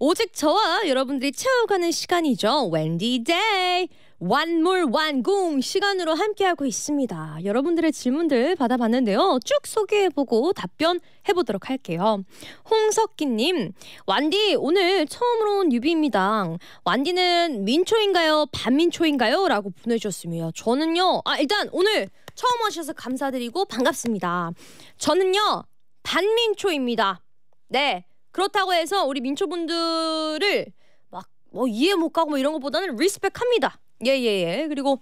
오직 저와 여러분들이 채워가는 시간이죠. 웬디 데이. 완물 완궁 시간으로 함께하고 있습니다. 여러분들의 질문들 받아봤는데요. 쭉 소개해보고 답변해보도록 할게요. 홍석기님, 완디 오늘 처음으로 온 유비입니다. 완디는 민초인가요? 반민초인가요? 라고 보내주셨습니다. 저는요, 아 일단 오늘 처음 오셔서 감사드리고 반갑습니다. 저는요, 반민초입니다. 네. 그렇다고 해서 우리 민초분들을 막뭐 이해 못 가고 뭐 이런 것보다는 리스펙합니다. 예예예. 예. 그리고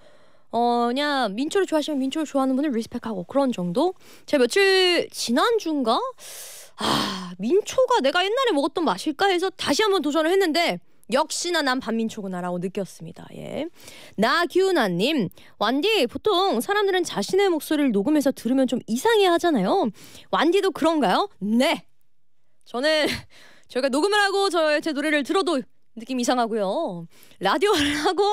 어 그냥 민초를 좋아하시면 민초를 좋아하는 분을 리스펙하고 그런 정도. 제가 며칠 지난 주인가 아 민초가 내가 옛날에 먹었던 맛일까 해서 다시 한번 도전을 했는데 역시나 난 반민초구나라고 느꼈습니다. 예. 나규나님, 완디 보통 사람들은 자신의 목소리를 녹음해서 들으면 좀 이상해 하잖아요. 완디도 그런가요? 네, 저는 저희가 녹음을 하고 저제 노래를 들어도 느낌 이상하고요. 라디오를 하고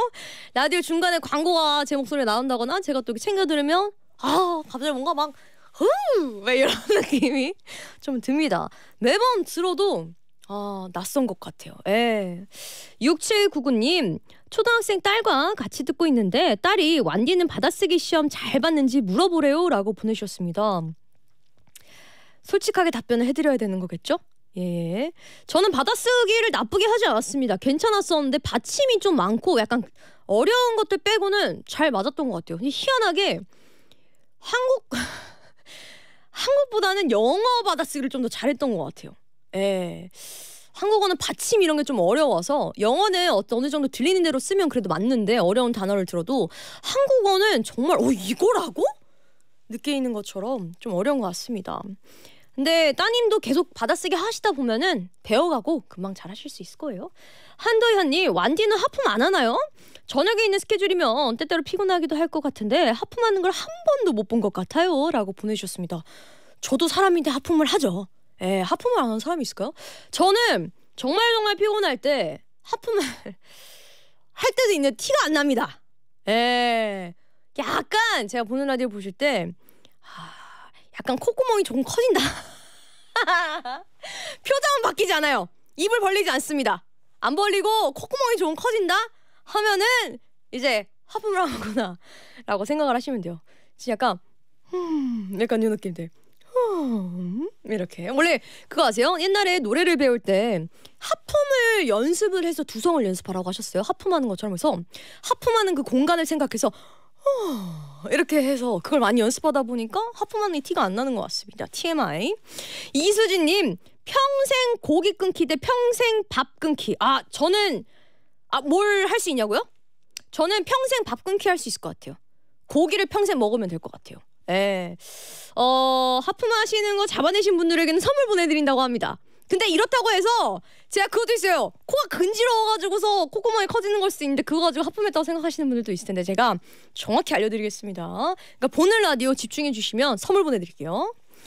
라디오 중간에 광고가 제 목소리에 나온다거나 제가 또 챙겨 들으면 아 갑자기 뭔가 막 흐왜 이런 느낌이 좀 듭니다. 매번 들어도 아, 낯선 것 같아요. 예. 6799님, 초등학생 딸과 같이 듣고 있는데 딸이 완디는 받아쓰기 시험 잘 봤는지 물어보래요 라고 보내주셨습니다. 솔직하게 답변을 해드려야 되는 거겠죠? 예. 저는 받아쓰기를 나쁘게 하지 않았습니다. 괜찮았었는데 받침이 좀 많고 약간 어려운 것들 빼고는 잘 맞았던 것 같아요. 희한하게 한국 한국보다는 영어 받아쓰기를 좀 더 잘했던 것 같아요. 예. 한국어는 받침 이런 게 좀 어려워서 영어는 어느 정도 들리는 대로 쓰면 그래도 맞는데 어려운 단어를 들어도 한국어는 정말 어 이거라고 느끼는 것처럼 좀 어려운 것 같습니다. 근데 따님도 계속 받아쓰기 하시다 보면은 배워가고 금방 잘하실 수 있을 거예요. 한도현님 완디는 하품 안 하나요? 저녁에 있는 스케줄이면 때때로 피곤하기도 할 것 같은데 하품하는 걸 한 번도 못 본 것 같아요라고 보내주셨습니다. 저도 사람인데 하품을 하죠. 예, 하품을 안 하는 사람이 있을까요? 저는 정말 정말 피곤할 때 하품을 할 때도 있는 티가 안 납니다. 예, 약간 제가 보는 라디오 보실 때. 약간 콧구멍이 조금 커진다. 표정은 바뀌지 않아요. 입을 벌리지 않습니다. 안 벌리고 콧구멍이 좀 커진다 하면은 이제 하품을 하거나라고 생각을 하시면 돼요. 진짜 약간 음, 약간 이 느낌 돼. 음, 이렇게 원래 그거 아세요? 옛날에 노래를 배울 때 하품을 연습을 해서 두성을 연습하라고 하셨어요. 하품하는 것처럼 해서 하품하는 그 공간을 생각해서 이렇게 해서 그걸 많이 연습하다 보니까 하품하는 티가 안 나는 것 같습니다. TMI. 이수진님 평생 고기 끊기 대 평생 밥 끊기. 아 저는 아, 뭘 할 수 있냐고요? 저는 평생 밥 끊기 할 수 있을 것 같아요. 고기를 평생 먹으면 될 것 같아요. 예. 어, 하품 하시는 거 잡아내신 분들에게는 선물 보내드린다고 합니다. 근데 이렇다고 해서 제가 그것도 있어요. 코가 근지러워가지고서 콧구멍이 커지는 걸 수도 있는데 그거 가지고 하품했다고 생각하시는 분들도 있을 텐데 제가 정확히 알려드리겠습니다. 그러니까 보는 라디오 집중해 주시면 선물 보내드릴게요.